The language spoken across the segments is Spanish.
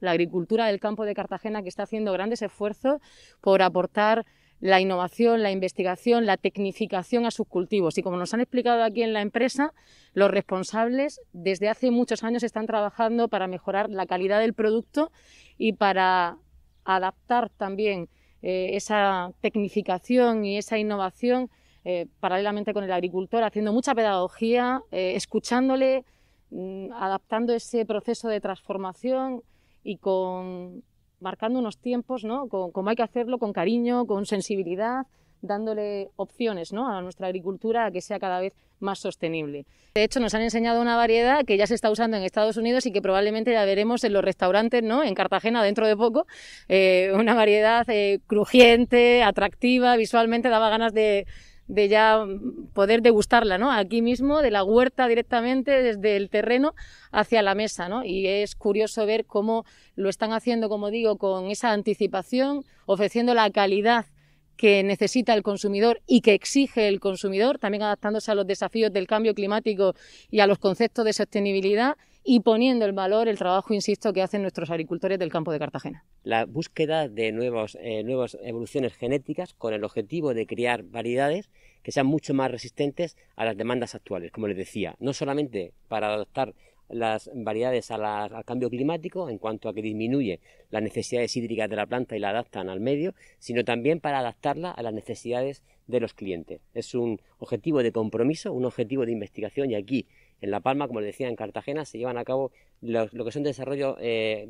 la agricultura del campo de Cartagena que está haciendo grandes esfuerzos por aportar la innovación, la investigación, la tecnificación a sus cultivos. Y como nos han explicado aquí en la empresa, los responsables desde hace muchos años están trabajando para mejorar la calidad del producto y para adaptar también eh, esa tecnificación y esa innovación eh, paralelamente con el agricultor, haciendo mucha pedagogía, eh, escuchándole, mm, adaptando ese proceso de transformación y con marcando unos tiempos, ¿no? como hay que hacerlo, con cariño, con sensibilidad, dándole opciones ¿no? a nuestra agricultura a que sea cada vez más sostenible. De hecho, nos han enseñado una variedad que ya se está usando en Estados Unidos y que probablemente ya veremos en los restaurantes, ¿no? en Cartagena dentro de poco, eh, una variedad eh, crujiente, atractiva, visualmente daba ganas de, de ya mm, poder degustarla, ¿no? Aquí mismo, de la huerta directamente, desde el terreno hacia la mesa, ¿no? Y es curioso ver cómo lo están haciendo, como digo, con esa anticipación, ofreciendo la calidad que necesita el consumidor y que exige el consumidor, también adaptándose a los desafíos del cambio climático y a los conceptos de sostenibilidad y poniendo el valor el trabajo, insisto, que hacen nuestros agricultores del campo de Cartagena. La búsqueda de eh, nuevas evoluciones genéticas con el objetivo de crear variedades que sean mucho más resistentes a las demandas actuales, como les decía, no solamente para adaptar... las variedades a al cambio climático en cuanto a que disminuye las necesidades hídricas de la planta y la adaptan al medio, sino también para adaptarla a las necesidades de los clientes. Es un objetivo de compromiso, un objetivo de investigación y aquí en La Palma, como les decía, en Cartagena, se llevan a cabo lo, que son desarrollo eh,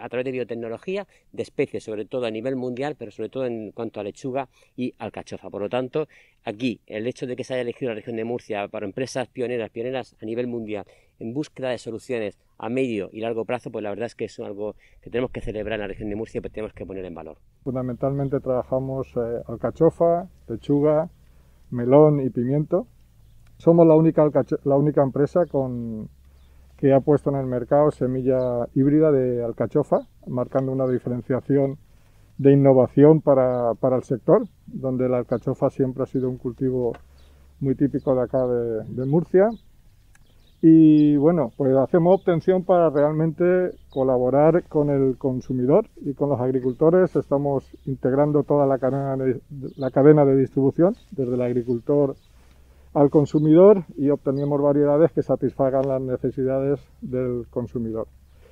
a través de biotecnología de especies, sobre todo a nivel mundial, pero sobre todo en cuanto a lechuga y alcachofa. Por lo tanto, aquí el hecho de que se haya elegido la región de Murcia para empresas pioneras, pioneras a nivel mundial, en búsqueda de soluciones a medio y largo plazo, pues la verdad es que es algo que tenemos que celebrar en la región de Murcia y tenemos que poner en valor. Fundamentalmente trabajamos eh, alcachofa, lechuga, melón y pimiento somos la única, la única empresa con, que ha puesto en el mercado semilla híbrida de alcachofa, marcando una diferenciación de innovación para, el sector, donde la alcachofa siempre ha sido un cultivo muy típico de acá de, Murcia. Y bueno, pues hacemos obtención para realmente colaborar con el consumidor y con los agricultores. Estamos integrando toda la cadena la cadena de distribución, desde el agricultor al consumidor y obtenemos variedades que satisfagan las necesidades del consumidor.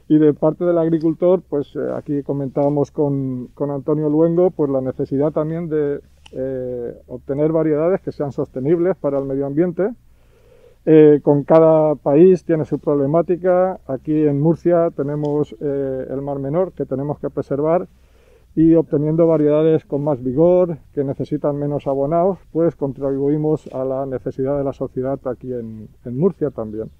Y de parte del agricultor, pues eh, aquí comentábamos con, con, Antonio Luengo, pues la necesidad también de eh, obtener variedades que sean sostenibles para el medio ambiente. Eh, con cada país tiene su problemática. Aquí en Murcia tenemos el Mar Menor que tenemos que preservar y obteniendo variedades con más vigor, que necesitan menos abonados, pues contribuimos a la necesidad de la sociedad aquí en, en Murcia también.